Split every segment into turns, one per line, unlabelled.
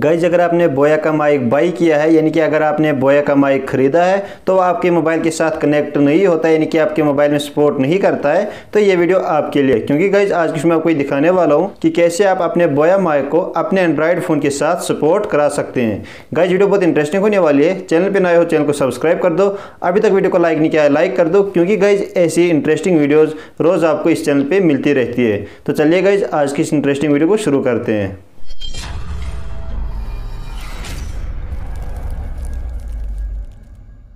guys अगर आपने बोया का माइक बाई किया है यानी कि अगर आपने बोया का माइक खरीदा है तो आपके मोबाइल के साथ कनेक्ट नहीं होता है यानी कि आपके मोबाइल में सपोर्ट नहीं करता है तो ये वीडियो आपके लिए क्योंकि गाइज आज की मैं आपको दिखाने वाला हूँ कि कैसे आप अपने बोया माइक को अपने एंड्रॉयड फ़ोन के साथ सपोर्ट करा सकते हैं गाइज़ वीडियो बहुत इंटरेस्टिंग होने वाली है चैनल पर नए हो चैनल को सब्सक्राइब कर दो अभी तक वीडियो को लाइक नहीं किया है लाइक कर दो क्योंकि गाइज ऐसी इंटरेस्टिंग वीडियोज़ रोज़ आपको इस चैनल पर मिलती रहती है तो चलिए गाइज आज की इस इंटरेस्टिंग वीडियो को शुरू करते हैं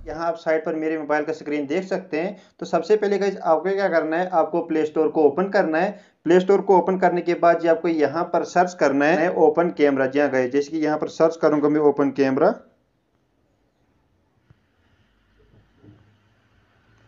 यहाँ आप साइट पर मेरे मोबाइल का स्क्रीन देख सकते हैं तो सबसे पहले गाइज आपको क्या करना है आपको प्ले स्टोर को ओपन करना है प्ले स्टोर को ओपन करने के बाद जी आपको यहाँ पर सर्च करना है ओपन कैमरा जी हाँ गए जैसे कि यहाँ पर सर्च करूँगा मैं ओपन कैमरा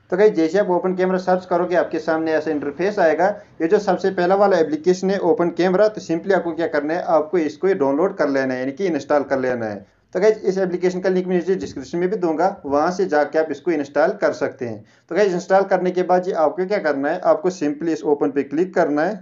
तो कहीं जैसे आप ओपन कैमरा सर्च करोगे आपके सामने ऐसा इंटरफेस आएगा ये जो सबसे पहला वाला एप्लीकेशन है ओपन कैमरा तो सिंपली आपको क्या करना है आपको इसको डाउनलोड कर लेना है यानी कि इंस्टॉल कर लेना है तो गैज इस एप्लीकेशन का लिंक मैं नीचे डिस्क्रिप्शन में भी दूंगा वहाँ से जाके आप इसको इंस्टॉल कर सकते हैं तो गैज इंस्टॉल करने के बाद जी आपको क्या करना है आपको सिंपली इस ओपन पे क्लिक करना है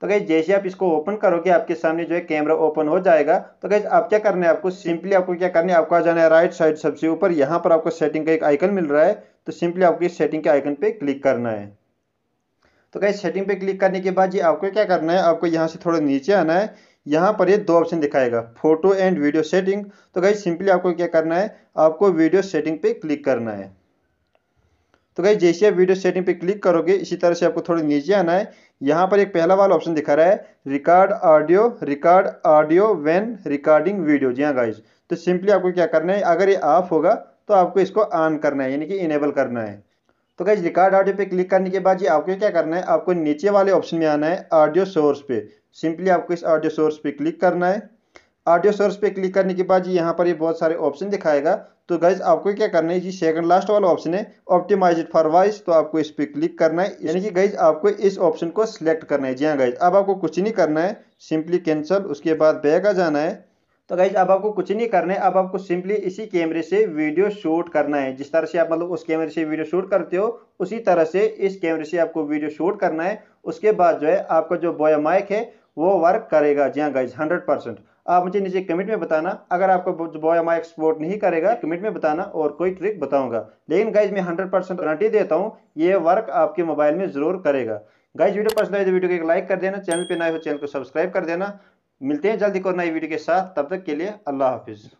तो गैज जैसे आप इसको ओपन करोगे आपके सामने जो है कैमरा ओपन हो जाएगा तो गैज आप क्या करना है आपको सिंपली आपको क्या करना है आपको आ जाना है राइट साइड सबसे ऊपर यहाँ पर आपको सेटिंग का एक आइकन मिल रहा है तो सिंपली आपको इस सेटिंग के आइकन पे क्लिक करना है तो गैज सेटिंग पे क्लिक करने के बाद जी आपको क्या करना है आपको यहाँ से थोड़ा नीचे आना है यहाँ पर ये दो ऑप्शन दिखाएगा फोटो एंड वीडियो सेटिंग तो गई सिंपली आपको क्या करना है आपको वीडियो सेटिंग पे क्लिक करना है तो गई जैसे आप वीडियो सेटिंग पे क्लिक करोगे इसी तरह से आपको थोड़ी नीचे आना है यहाँ पर एक पहला वाला ऑप्शन दिखा रहा है record audio record audio when recording video जी हाँ गाइज तो सिंपली आपको क्या करना है अगर ये ऑफ होगा तो आपको इसको ऑन करना है यानी कि इनेबल करना है तो गाइज रिकॉर्ड ऑडियो पे क्लिक करने के बाद जी आपको क्या करना है आपको नीचे वाले ऑप्शन में आना है ऑडियो सोर्स पे सिंपली आपको इस ऑडियो सोर्स पे क्लिक करना है ऑडियो सोर्स पे क्लिक करने के बाद यहाँ पर ये बहुत सारे ऑप्शन दिखाएगा तो गाइज आपको क्या करना है जी सेकंड लास्ट वाला ऑप्शन है ऑप्टिमाइज फॉर वॉइस तो आपको इस पर क्लिक करना है यानी कि गाइज आपको इस ऑप्शन को सिलेक्ट करना है जी हाँ गाइज अब आपको कुछ नहीं करना है सिंपली कैंसल उसके बाद बैग आ जाना है तो गाइज अब आपको कुछ नहीं करना है अब आपको सिंपली इसी कैमरे से वीडियो शूट करना है जिस तरह से आप मतलब उस कैमरे से वीडियो शूट करते हो उसी तरह से इस कैमरे से आपको वीडियो शूट करना है उसके बाद जो है आपका जो बोया माइक है वो वर्क करेगा जी हाँ गाइज हंड्रेड परसेंट आप मुझे नीचे कमेंट में बताना अगर आपको बोया माइक सपोर्ट नहीं करेगा कमेंट में बताना और कोई ट्रिक बताऊंगा लेकिन गाइज मैं हंड्रेड परसेंट गारंटी देता हूँ ये वर्क आपके मोबाइल में जरूर करेगा गाइज वीडियो पसंद आए तो वीडियो को एक लाइक कर देना चैनल पे नए हो चैनल को सब्सक्राइब कर देना मिलते हैं जल्दी को नई वीडियो के साथ तब तक के लिए अल्लाह हाफिज़